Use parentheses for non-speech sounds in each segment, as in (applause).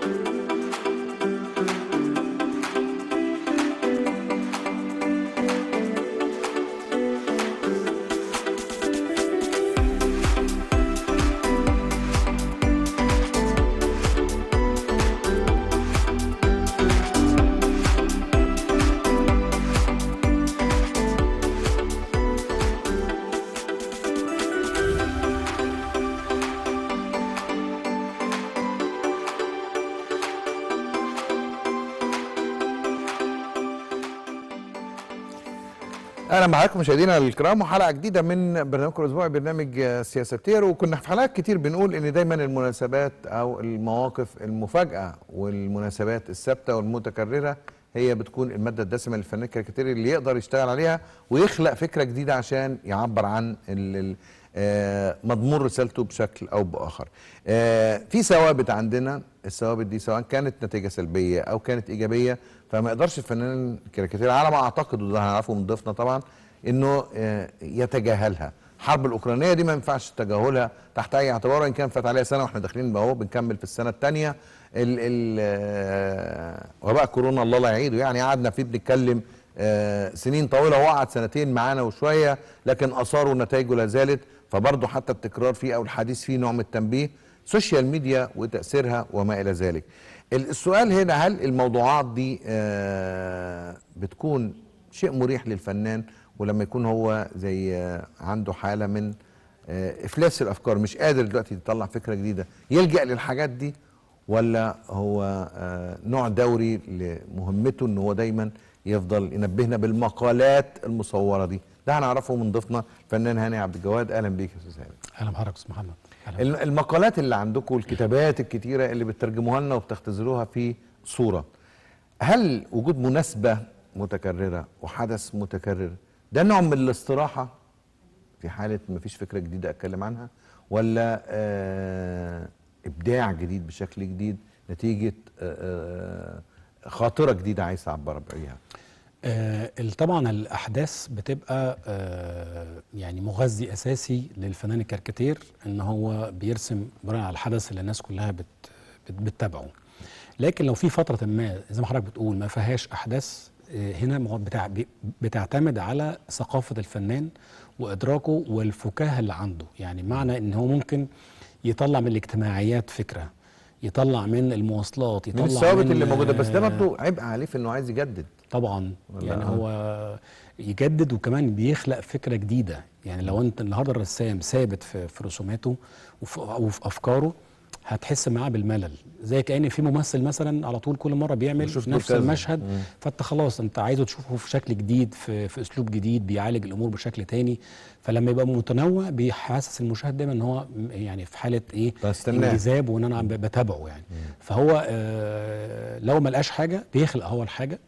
Thank you. معاكم مشاهدينا الكرام وحلقه جديده من برنامجكم الاسبوعي برنامج سياساتير وكنا في حلقات كتير بنقول ان دايما المناسبات او المواقف المفاجاه والمناسبات الثابته والمتكرره هي بتكون الماده الدسمه للفنان الكاريكاتيري اللي يقدر يشتغل عليها ويخلق فكره جديده عشان يعبر عن آه، مضمون رسالته بشكل او باخر. آه، في ثوابت عندنا الثوابت دي سواء كانت نتيجه سلبيه او كانت ايجابيه فما يقدرش الفنان الكاريكاتير على ما اعتقد وده هنعرفه من ضيفنا طبعا انه آه، يتجاهلها الحرب الاوكرانيه دي ما ينفعش تجاهلها تحت اي اعتبار ان كان فات عليها سنه واحنا داخلين اهو بنكمل في السنه الثانيه ال ال آه، وباء كورونا الله لا يعيده يعني قعدنا فيه بنتكلم آه، سنين طويله هو قعد سنتين معانا وشويه لكن اثاره ونتائجه لا زالت فبرضه حتى التكرار فيه او الحديث فيه نوع من التنبيه سوشيال ميديا وتاثيرها وما الى ذلك. السؤال هنا هل الموضوعات دي بتكون شيء مريح للفنان ولما يكون هو زي آه، عنده حاله من آه، افلاس الافكار مش قادر دلوقتي يطلع فكره جديده يلجا للحاجات دي ولا هو آه، نوع دوري لمهمته ان هو دايما يفضل ينبهنا بالمقالات المصوره دي ده هنعرفه من ضيفنا الفنان هاني عبد الجواد اهلا بيك يا استاذ هاني اهلا بحضرتك يا استاذ محمد أهلا. المقالات اللي عندكم والكتابات الكتيره اللي بتترجموها لنا وبتختزلوها في صوره هل وجود مناسبه متكرره وحدث متكرر ده نوع من الاستراحه في حاله مفيش فكره جديده اتكلم عنها ولا آه، ابداع جديد بشكل جديد نتيجه آه، آه، خاطره جديده عايز اعبر بيها آه طبعا الاحداث بتبقى آه يعني مغذي اساسي للفنان الكاركتير ان هو بيرسم بناء على الحدث اللي الناس كلها بت بتتابعه لكن لو في فتره ما زي ما حضرتك بتقول ما فيهاش احداث هنا بتعتمد على ثقافة الفنان وإدراكه والفكاهة اللي عنده يعني معنى إن هو ممكن يطلع من الاجتماعيات فكرة يطلع من المواصلات يطلع من الثوابت اللي موجوده بس ده آه، برضه عبء عليه في انه عايز يجدد طبعا يعني آه. هو يجدد وكمان بيخلق فكره جديده يعني لو انت النهارده الرسام ثابت في, رسوماته وفي افكاره هتحس معاه بالملل زي كأن في ممثل مثلا على طول كل مرة بيعمل نفس كذا. المشهد فانت خلاص انت عايزه تشوفه في شكل جديد في, في اسلوب جديد بيعالج الامور بشكل تاني فلما يبقى متنوع بيحسس المشاهد دايما ان هو يعني في حالة ايه انجذاب وان انا بتابعه يعني مم. فهو آه لو ما لقاش حاجة بيخلق هو الحاجة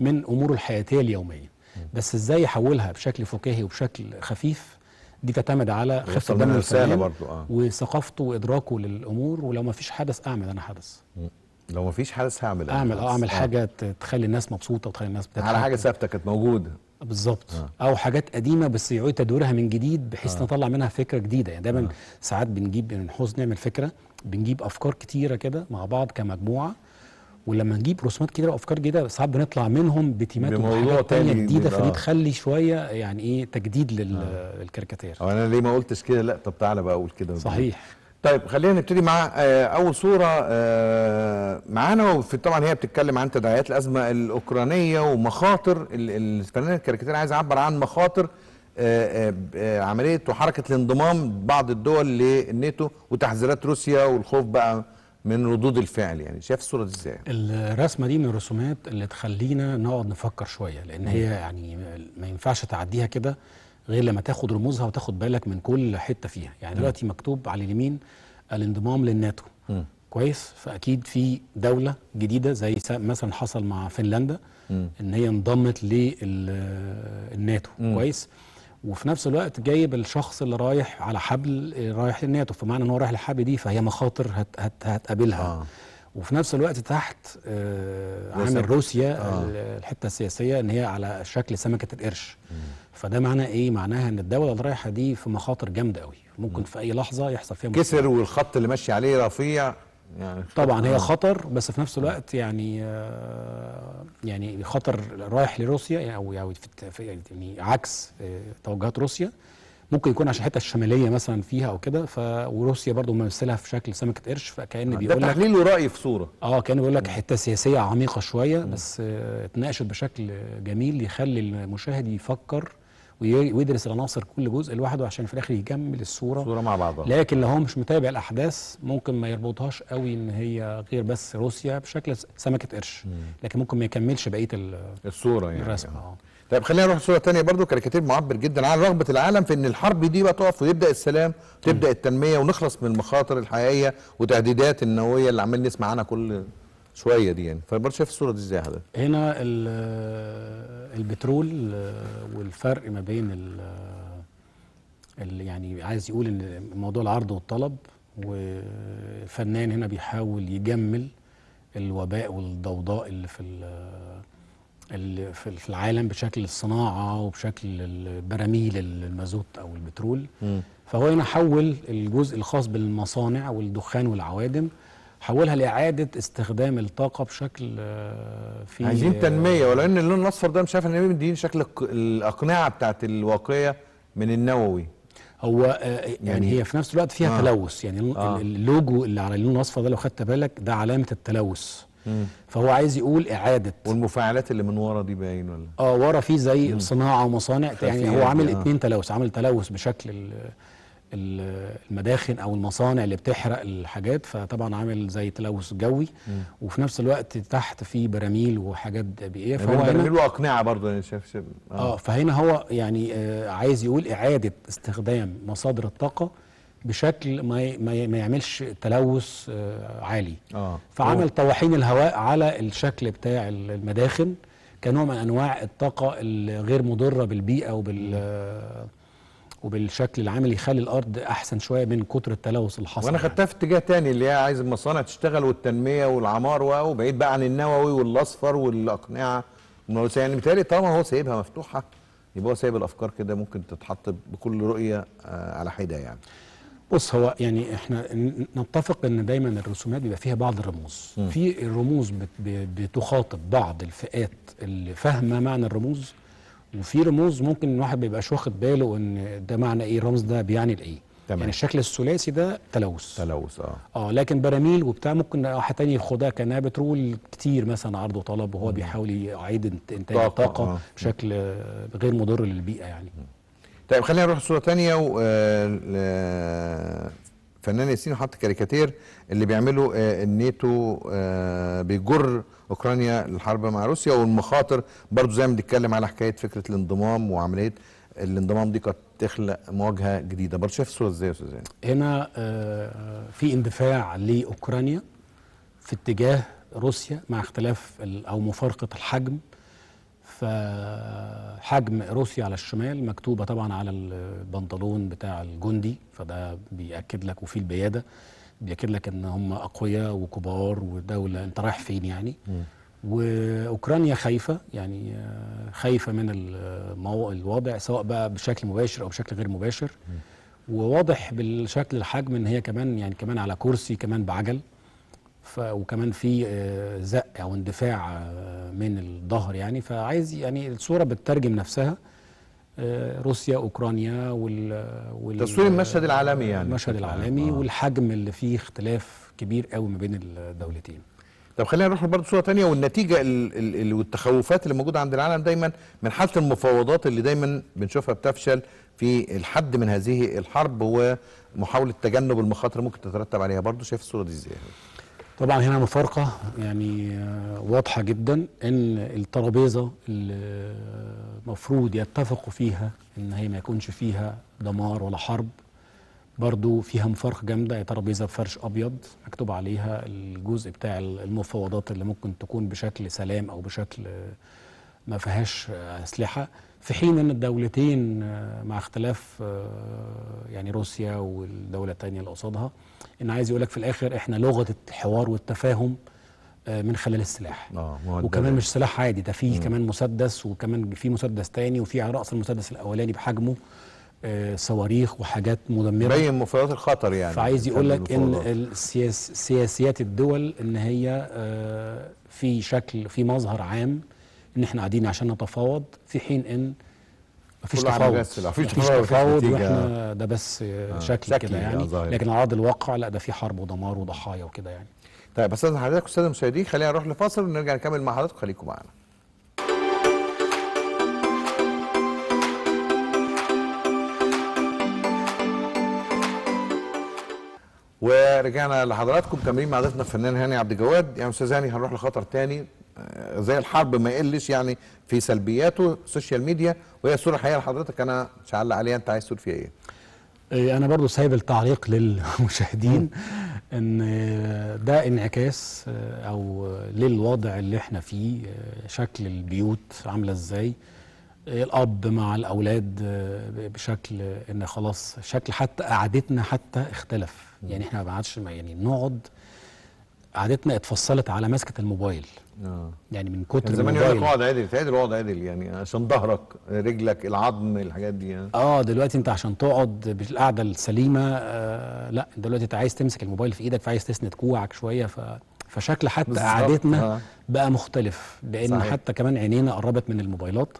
من اموره الحياتية اليومية بس ازاي يحولها بشكل فكاهي وبشكل خفيف دي تعتمد على خفه الدم الرساله برضه اه وثقافته وادراكه للامور ولو ما فيش حدث اعمل انا حدث لو ما فيش حدث هعمل اعمل اه اعمل آه. حاجه تخلي الناس مبسوطه وتخلي الناس بتضحك على حاجه ثابته كانت موجوده بالظبط آه. او حاجات قديمه بس يعود تدويرها من جديد بحيث آه. نطلع منها فكره جديده يعني دايما آه. ساعات بنجيب بنحوز نعمل فكره بنجيب افكار كتيره كده مع بعض كمجموعه ولما نجيب رسومات كتير وافكار جديده ساعات بنطلع منهم بتيمات وموضوع تاني جديده فدي آه. تخلي شويه يعني ايه تجديد آه. للكاريكاتير آه. انا ليه ما قلتش كده لا طب تعالى بقى اقول كده صحيح طيب خلينا نبتدي مع آه، اول صوره معانا وفي طبعا هي بتتكلم عن تداعيات الازمه الاوكرانيه ومخاطر الفنان الكاريكاتير عايز يعبر عن مخاطر عمليه وحركه الانضمام بعض الدول للناتو وتحذيرات روسيا والخوف بقى من ردود الفعل يعني شايف الصوره دي ازاي الرسمه دي من الرسومات اللي تخلينا نقعد نفكر شويه لان هي يعني ما ينفعش تعديها كده غير لما تاخد رموزها وتاخد بالك من كل حته فيها يعني دلوقتي مكتوب على اليمين الانضمام للناتو م. كويس فاكيد في دوله جديده زي مثلا حصل مع فنلندا م. ان هي انضمت للناتو كويس وفي نفس الوقت جايب الشخص اللي رايح على حبل رايح للناتو فمعنى ان هو رايح للحبل دي فهي مخاطر هت هت هتقابلها آه. وفي نفس الوقت تحت آه عامل روسيا آه. الحته السياسيه ان هي على شكل سمكه القرش فده معناه ايه معناها ان الدوله اللي رايحه دي في مخاطر جامده قوي ممكن مم. في اي لحظه يحصل فيها كسر والخط اللي ماشي عليه رفيع يعني طبعا هي آه. خطر بس في نفس الوقت يعني آه، يعني خطر رايح لروسيا يعني او يعني, يعني عكس توجهات روسيا ممكن يكون عشان الحته الشماليه مثلا فيها او كده ف وروسيا برضه ممثلها في شكل سمكه قرش فكان آه، بيقول لك تحليل وراي في صوره اه كان بيقول لك حته سياسيه عميقه شويه بس اتناقشت بشكل جميل يخلي المشاهد يفكر ويدرس العناصر كل جزء لوحده عشان في الاخر يكمل الصوره صوره مع بعضها لكن لو هو مش متابع الاحداث ممكن ما يربطهاش قوي ان هي غير بس روسيا بشكل سمكه قرش لكن ممكن ما يكملش بقيه الصوره يعني الرسم يعني. طيب خلينا نروح لصوره ثانيه برضو كاريكاتير معبر جدا عن رغبه العالم في ان الحرب دي بقى تقف ويبدا السلام تبدا التنميه ونخلص من المخاطر الحقيقيه وتهديدات النوويه اللي عمال نسمع عنها كل شويه دي يعني فبرضه شايف الصوره دي ازاي حضرتك؟ هنا البترول والفرق ما بين ال يعني عايز يقول ان موضوع العرض والطلب وفنان هنا بيحاول يجمل الوباء والضوضاء اللي في اللي في العالم بشكل الصناعه وبشكل البراميل المازوت او البترول م. فهو هنا حول الجزء الخاص بالمصانع والدخان والعوادم حولها لاعاده استخدام الطاقه بشكل آه، في عايزين تنميه آه، ولان اللون الاصفر ده مش عارف ان مدين شكل الاقنعه بتاعت الواقيه من النووي هو آه، يعني, يعني هي في نفس الوقت فيها آه تلوث يعني آه اللوجو اللي على اللون الاصفر ده لو خدت بالك ده علامه التلوث فهو عايز يقول اعاده والمفاعلات اللي من ورا دي باين ولا اه ورا في زي صناعه ومصانع يعني هو عامل يعني، آه. اتنين تلوث عامل تلوث بشكل المداخن او المصانع اللي بتحرق الحاجات فطبعا عامل زي تلوث جوي وفي نفس الوقت تحت في براميل وحاجات بيئيه يعني فهو براميل واقنعه برضه انا يعني شايف آه. اه فهنا هو يعني آه عايز يقول اعاده استخدام مصادر الطاقه بشكل ما ما يعملش تلوث آه عالي آه. فعمل طواحين الهواء على الشكل بتاع المداخن كنوع من انواع الطاقه الغير مضره بالبيئه وبال وبالشكل العام اللي يخلي الارض احسن شويه من كتر التلوث اللي حصل وانا خدتها يعني. في اتجاه تاني اللي هي عايز المصانع تشتغل والتنميه والعمار وبعيد بقى عن النووي والاصفر والاقنعه يعني متهيألي طالما هو سايبها مفتوحه يبقى هو سايب الافكار كده ممكن تتحط بكل رؤيه آه، على حده يعني بص هو يعني احنا نتفق ان دايما الرسومات بيبقى فيها بعض الرموز م. في الرموز بتخاطب بعض الفئات اللي فاهمه معنى الرموز وفي رموز ممكن الواحد ما بيبقاش واخد باله ان ده معنى ايه الرمز ده بيعني الايه تمام. يعني الشكل الثلاثي ده تلوث تلوث اه اه لكن براميل وبتاع ممكن واحد تاني ياخدها كانها بترول كتير مثلا عرض وطلب وهو بيحاول يعيد انتاج الطاقه آه. بشكل غير مضر للبيئه يعني طيب خلينا نروح لصوره ثانيه و آه، فنان ياسين حط كاريكاتير اللي بيعمله آه، النيتو آه، بيجر اوكرانيا الحرب مع روسيا والمخاطر برضو زي ما بنتكلم على حكايه فكره الانضمام وعمليه الانضمام دي قد تخلق مواجهه جديده برضه شايف الصوره ازاي يا استاذ هنا آه، في اندفاع لاوكرانيا في اتجاه روسيا مع اختلاف او مفارقه الحجم فحجم روسيا على الشمال مكتوبه طبعا على البنطلون بتاع الجندي فده بياكد لك وفي البياده بيأكد لك ان هم اقوياء وكبار ودوله انت رايح فين يعني واوكرانيا خايفه يعني آه، خايفه من آه، الوضع سواء بقى بشكل مباشر او بشكل غير مباشر وواضح بالشكل الحجم ان هي كمان يعني كمان على كرسي كمان بعجل ف وكمان في آه، زق او اندفاع من الظهر يعني فعايز يعني الصوره بتترجم نفسها روسيا اوكرانيا وال, وال تصوير المشهد العالمي يعني المشهد العالمي آه. والحجم اللي فيه اختلاف كبير قوي ما بين الدولتين طب خلينا نروح برضه صوره ثانيه والنتيجه والتخوفات اللي موجوده عند العالم دايما من حاله المفاوضات اللي دايما بنشوفها بتفشل في الحد من هذه الحرب ومحاوله تجنب المخاطر ممكن تترتب عليها برضه شايف الصوره دي ازاي؟ طبعا هنا مفارقه يعني آه، واضحه جدا ان الترابيزه اللي مفروض يتفقوا فيها ان هي ما يكونش فيها دمار ولا حرب برضو فيها مفارقة جامدة هي ترابيزة بفرش أبيض مكتوب عليها الجزء بتاع المفاوضات اللي ممكن تكون بشكل سلام أو بشكل ما فيهاش أسلحة في حين أن الدولتين مع اختلاف يعني روسيا والدولة الثانية اللي قصادها أن عايز يقولك في الآخر إحنا لغة الحوار والتفاهم آه، من خلال السلاح آه وكمان مش سلاح عادي ده فيه كمان مسدس وكمان في مسدس تاني وفي على راس المسدس الاولاني بحجمه آه، صواريخ وحاجات مدمره بين مفردات الخطر يعني فعايز يقول لك ان سياسيات الدول ان هي آه، في شكل في مظهر عام ان احنا قاعدين عشان نتفاوض في حين ان مفيش تفاوض مفيش تفاوض واحنا ده بس آه شكل كده يعني لكن على ارض الواقع لا ده في حرب ودمار وضحايا وكده يعني طيب استاذ حضرتك استاذ المشاهدين خلينا نروح لفاصل ونرجع نكمل مع حضراتكم خليكم معانا ورجعنا لحضراتكم تمرين مع ضيفنا الفنان هاني عبد الجواد يعني استاذ هاني هنروح لخطر تاني آه، زي الحرب ما يقلش يعني في سلبياته السوشيال ميديا وهي صوره حقيقيه لحضرتك انا مش عليها انت عايز تقول فيها ايه؟ إيه، انا برضو سايب التعليق للمشاهدين ان ده انعكاس آه، او للوضع اللي احنا فيه آه، شكل البيوت عامله ازاي آه، الاب مع الاولاد بشكل ان خلاص شكل حتى قعدتنا حتى اختلف يعني احنا ما عادش يعني نقعد قعدتنا اتفصلت على ماسكه الموبايل آه. يعني من كتر يعني زمان يقول لك اقعد عدل تعدل اقعد عدل يعني عشان ظهرك رجلك العظم الحاجات دي يعني. اه دلوقتي انت عشان تقعد بالقعده السليمه آه لا دلوقتي انت عايز تمسك الموبايل في ايدك فعايز تسند كوعك شويه ف فشكل حتى قعدتنا آه. بقى مختلف لان صحيح. حتى كمان عينينا قربت من الموبايلات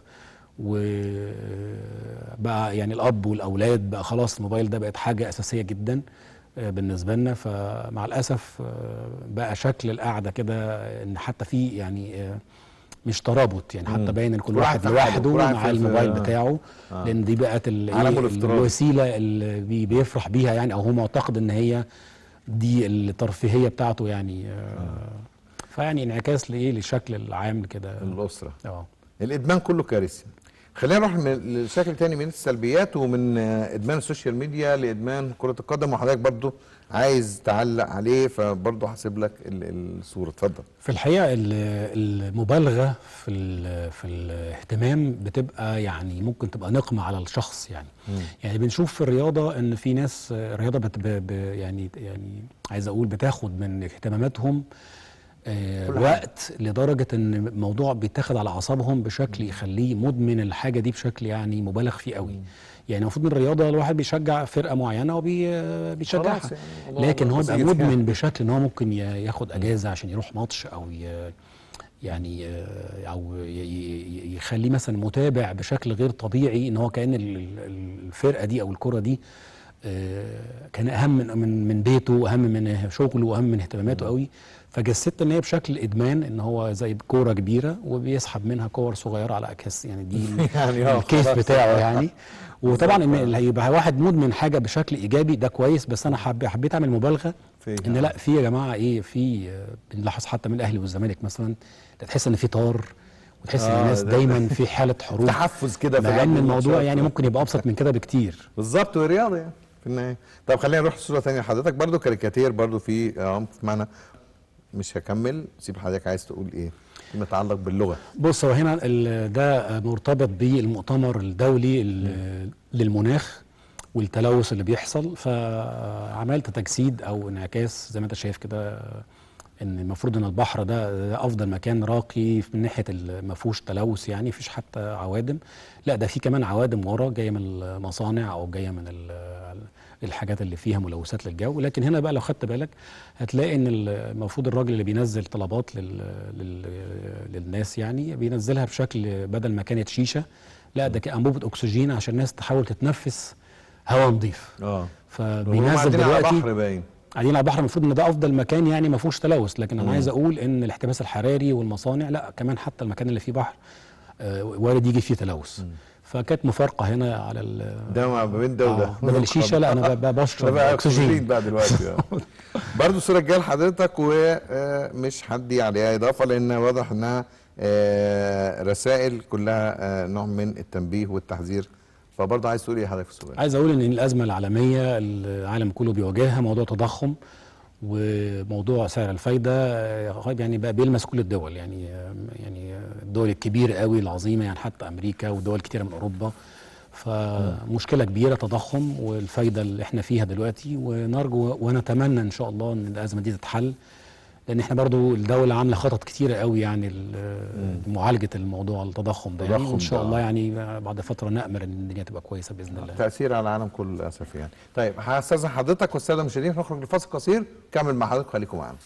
وبقى يعني الاب والاولاد بقى خلاص الموبايل ده بقت حاجه اساسيه جدا بالنسبه لنا فمع الاسف آه، بقى شكل القعده كده ان حتى في يعني آه، مش ترابط يعني حتى باين ان كل واحد لوحده مع الموبايل آه. بتاعه آه. لان دي بقت الوسيله اللي بيفرح بيها يعني او هو معتقد ان هي دي الترفيهيه بتاعته يعني آه. فيعني انعكاس لايه للشكل العام كده الاسره اه الادمان كله كارثي خلينا نروح لشكل تاني من السلبيات ومن ادمان السوشيال ميديا لادمان كره القدم وحضرتك برضو عايز تعلق عليه فبرضه هسيب لك الصوره اتفضل في الحقيقه المبالغه في في الاهتمام بتبقى يعني ممكن تبقى نقمه على الشخص يعني م. يعني بنشوف في الرياضه ان في ناس الرياضه يعني يعني عايز اقول بتاخد من اهتماماتهم آه، وقت لدرجه ان الموضوع بيتاخد على اعصابهم بشكل يخليه مدمن الحاجه دي بشكل يعني مبالغ فيه قوي يعني المفروض من الرياضه الواحد بيشجع فرقه معينه وبيشجعها يعني لكن هو بقى مدمن يعني. بشكل ان هو ممكن ياخد اجازه عشان يروح ماتش او يعني آه، او يخليه مثلا متابع بشكل غير طبيعي ان هو كان الفرقه دي او الكره دي آه، كان اهم من من بيته واهم من شغله واهم من اهتماماته قوي فجسدت ان هي بشكل ادمان ان هو زي كوره كبيره وبيسحب منها كور صغيره على اكاس يعني دي (laughs) يعني آه، الكيس بتاعه يعني (laughs) وطبعا ان اللي هيبقى واحد مدمن حاجه بشكل ايجابي ده كويس بس انا حبيت اعمل مبالغه ان لا آه. في يا جماعه ايه في بنلاحظ حتى من الاهلي والزمالك مثلا تحس ان في طار وتحس ان آه الناس دايما في حاله حروب تحفز كده في مع ان الموضوع يعني ممكن يبقى ابسط من كده بكتير بالظبط ورياضه يعني في النهايه طب خلينا نروح لصوره ثانيه حضرتك برضو كاريكاتير برضو في آه، عمق في معنى مش هكمل سيب حضرتك عايز تقول ايه متعلق باللغه بص هو هنا ده مرتبط بالمؤتمر الدولي للمناخ والتلوث اللي بيحصل فعملت تجسيد او انعكاس زي ما انت شايف كده ان المفروض ان البحر ده, ده افضل مكان راقي من ناحيه ما فيهوش تلوث يعني فيش حتى عوادم لا ده في كمان عوادم ورا جايه من المصانع او جايه من الحاجات اللي فيها ملوثات للجو لكن هنا بقى لو خدت بالك هتلاقي ان المفروض الراجل اللي بينزل طلبات للناس يعني بينزلها بشكل بدل ما كانت شيشه لا ده انبوبه اكسجين عشان الناس تحاول تتنفس هواء نظيف اه فبينزل دلوقتي بحر باين قاعدين على البحر المفروض ان ده افضل مكان يعني ما فيهوش تلوث لكن انا عايز اقول ان الاحتباس الحراري والمصانع لا كمان حتى المكان اللي فيه بحر آه، وارد يجي فيه تلوث فكانت مفارقه هنا على ال ده ما بين ده وده آه، بدل (laughs) الشيشه لا انا بشرب اكسجين بقى دلوقتي آه. (laughs) برضه الصوره الجايه لحضرتك ومش هدي يعني عليها اضافه لان واضح انها رسائل كلها نوع من التنبيه والتحذير فبرضه عايز تقول ايه حضرتك في السؤال؟ عايز اقول ان الازمه العالميه العالم كله بيواجهها موضوع تضخم وموضوع سعر الفايده آه، يعني بقى بيلمس كل الدول يعني آه، يعني آه، الدول الكبيره قوي العظيمه يعني حتى امريكا ودول كتيره من اوروبا فمشكله كبيره تضخم والفايده اللي احنا فيها دلوقتي ونرجو ونتمنى ان شاء الله ان الازمه دي تتحل لان احنا برضو الدوله عامله خطط كتيره قوي يعني معالجه الموضوع التضخم ده يعني ان شاء الله يعني بعد فتره نامل ان الدنيا تبقى كويسه باذن الله تاثير على العالم كله للاسف يعني طيب هستاذن حضرتك والساده المشاهدين نخرج لفاصل قصير كمل مع حضرتك خليكم معانا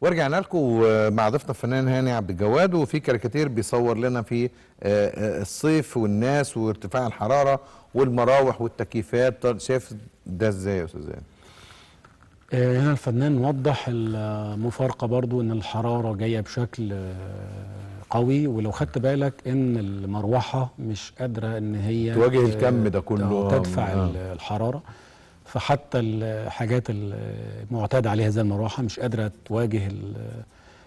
ورجعنا لكم مع ضيفنا الفنان هاني عبد الجواد وفي كاريكاتير بيصور لنا في آه، آه، الصيف والناس وارتفاع الحراره والمراوح والتكييفات طيب، شايف ده ازاي يا استاذ آه، هنا الفنان وضح المفارقه برضو ان الحراره جايه بشكل قوي ولو خدت بالك ان المروحه مش قادره ان هي تواجه الكم ده كله تدفع آه. الحراره فحتى الحاجات المعتاد عليها زي المروحه مش قادره تواجه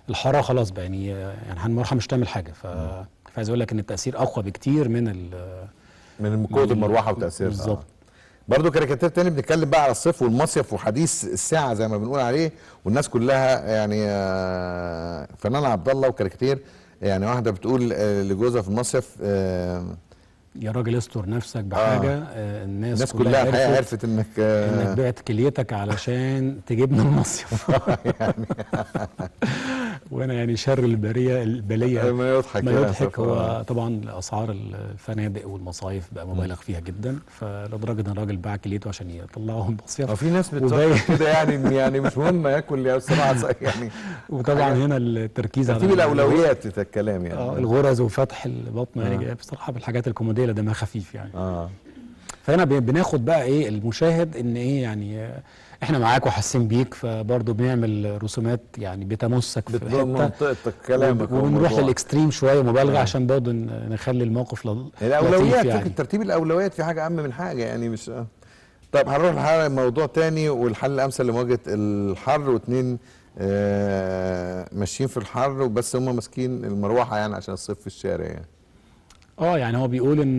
الحراره خلاص بقى يعني يعني المروحه مش تعمل حاجه ف فعايز اقول لك ان التاثير اقوى بكتير من ال من قوه المروحه وتاثيرها بالظبط برضه كاريكاتير تاني بنتكلم بقى على الصيف والمصيف وحديث الساعه زي ما بنقول عليه والناس كلها يعني آه، فنان عبد الله وكاريكاتير يعني واحده بتقول آه، لجوزها في المصيف آه، يا راجل استر نفسك آه. بحاجه آه. الناس, الناس كلها, كلها عرفت انك آه انك بعت كليتك علشان تجيبنا المصيف (laughs) يعني (laughs) وانا يعني شر البريه البليه ما يضحك ما يعني يضحك هو آه. طبعا اسعار الفنادق والمصايف بقى مبالغ فيها جدا فلدرجه ان الراجل باع كليته عشان يطلعهم مصيف آه، في ناس بتفكر كده يعني يعني مش مهم ياكل يا استاذ (laughs) يعني وطبعا هنا التركيز على ترتيب الاولويات الكلام يعني آه الغرز وفتح البطن يعني آه. يعني بصراحه بالحاجات الكوميديه اللي دمها خفيف يعني اه فهنا بناخد بقى ايه المشاهد ان ايه يعني آه، احنا معاك وحاسين بيك فبرضه بنعمل رسومات يعني بتمسك في حته منطقتك كلامك ونروح للاكستريم شويه مبالغه آه. عشان برضه نخلي الموقف لطيف يعني. الاولويات يعني. ترتيب الاولويات في حاجه اهم من حاجه يعني مش آه. طب هنروح لموضوع تاني والحل الامثل لمواجهه الحر واثنين آه ماشيين في الحر وبس هم ماسكين المروحه يعني عشان الصيف في الشارع يعني اه يعني هو بيقول ان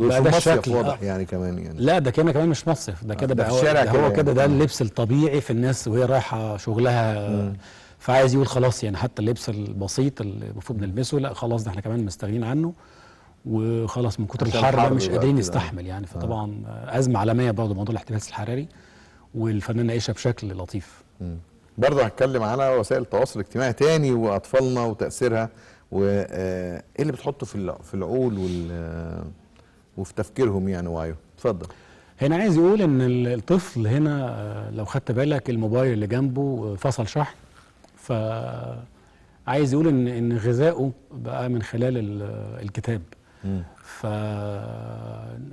بقى ده الشكل واضح آه. يعني كمان يعني لا ده كده كمان مش مصيف ده كده آه، بقى هو كده ده آه. اللبس الطبيعي في الناس وهي رايحه شغلها مم. فعايز يقول خلاص يعني حتى اللبس البسيط اللي المفروض نلبسه لا خلاص ده احنا كمان مستغنيين عنه وخلاص من كتر الحر مش قادرين نستحمل يعني آه. فطبعا آه. ازمه عالميه برضه موضوع الاحتباس الحراري والفنانه عيشه بشكل لطيف برضه هتكلم على وسائل التواصل الاجتماعي تاني واطفالنا وتاثيرها وايه آه، اللي بتحطه في في العقول آه، وفي تفكيرهم يعني وعيهم اتفضل هنا عايز يقول ان الطفل هنا آه، لو خدت بالك الموبايل اللي جنبه فصل شحن ف عايز يقول ان ان غذائه بقى من خلال الكتاب ف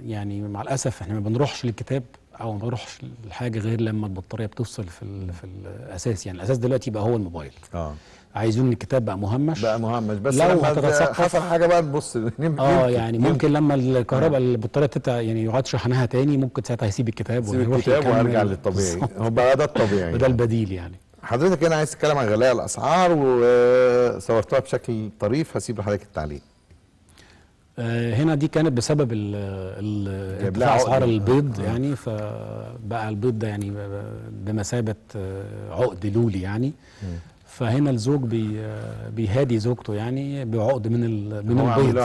يعني مع الاسف احنا ما بنروحش للكتاب او ما بنروحش لحاجه غير لما البطاريه بتفصل في في الاساس يعني الاساس دلوقتي بقى هو الموبايل اه عايزين الكتاب بقى مهمش بقى مهمش بس لو هتتثقف حصل حاجه بقى نبص (laughs) اه يعني ممكن, لما الكهرباء آه. البطاريه تبدا يعني يقعد شحنها تاني ممكن ساعتها يسيب الكتاب ويروح الكتاب ويرجع للطبيعي هو بقى ده الطبيعي (laughs) ده يعني. البديل يعني حضرتك هنا عايز تتكلم عن غلاء الاسعار وصورتها بشكل طريف هسيب لحضرتك التعليق آه، هنا دي كانت بسبب ال اسعار البيض آه. يعني فبقى البيض ده يعني بمثابه عقد لولي يعني م. فهنا الزوج بي بيهادي زوجته يعني بعقد من ال... من البيض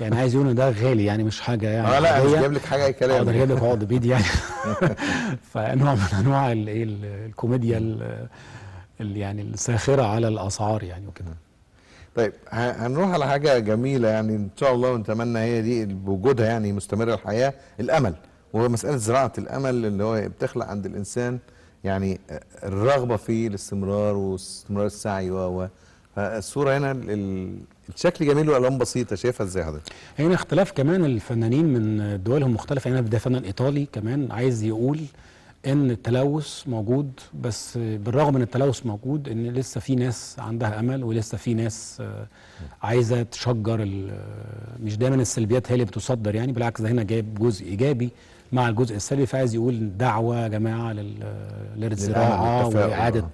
يعني عايز يقول ده غالي يعني مش حاجه يعني اه لا مش جايب لك حاجه اي كلام آه، ده جايب لك عقد بيض يعني (laughs) فنوع من انواع الايه الكوميديا ال... يعني الساخره على الاسعار يعني وكده طيب هنروح على حاجه جميله يعني ان شاء الله ونتمنى هي دي بوجودها يعني مستمره الحياه الامل ومساله زراعه الامل اللي هو بتخلق عند الانسان يعني الرغبه في الاستمرار واستمرار السعي و فالصوره هنا الشكل جميل والالوان بسيطه شايفها ازاي حضرتك؟ هنا اختلاف كمان الفنانين من دولهم مختلفه هنا يعني ده فنان ايطالي كمان عايز يقول ان التلوث موجود بس بالرغم ان التلوث موجود ان لسه في ناس عندها امل ولسه في ناس آه، عايزه تشجر آه، مش دايما السلبيات هي اللي بتصدر يعني بالعكس ده هنا جايب جزء ايجابي مع الجزء السلبي فعايز يقول دعوه يا جماعه آه، للزراعه واعاده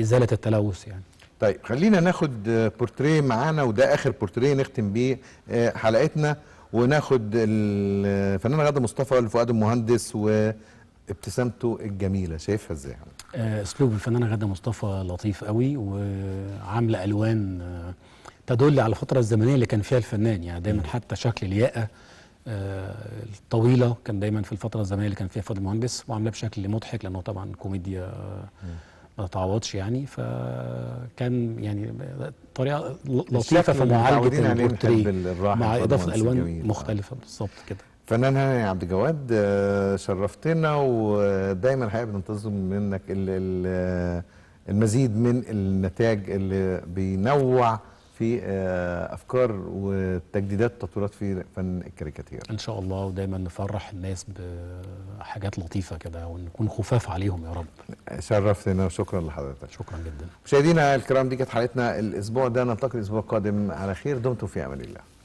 ازاله التلوث يعني طيب خلينا ناخد بورتريه معانا وده اخر بورتريه نختم بيه حلقتنا وناخد الفنان غاده مصطفى والفؤاد المهندس و ابتسامته الجميله شايفها ازاي آه، اسلوب الفنانه غاده مصطفى لطيف قوي وعامله الوان آه، تدل على الفتره الزمنيه اللي كان فيها الفنان يعني دايما حتى شكل الياقه آه، الطويله كان دايما في الفتره الزمنيه اللي كان فيها فاضل المهندس وعامله بشكل مضحك لانه طبعا كوميديا ما تعوضش يعني فكان يعني طريقه لطيفه في معالجه البورتريه مع اضافه الوان مختلفه بالظبط كده فنان هاني عبد الجواد آه، شرفتنا ودايما الحقيقه بننتظر منك آه، المزيد من النتاج اللي بينوع في آه، افكار وتجديدات وتطويرات في فن الكاريكاتير ان شاء الله ودايما نفرح الناس بحاجات لطيفه كده ونكون خفاف عليهم يا رب شرفتنا وشكرا لحضرتك شكرا جدا مشاهدينا الكرام دي كانت حلقتنا الاسبوع ده نلتقي الاسبوع القادم على خير دمتم في امان الله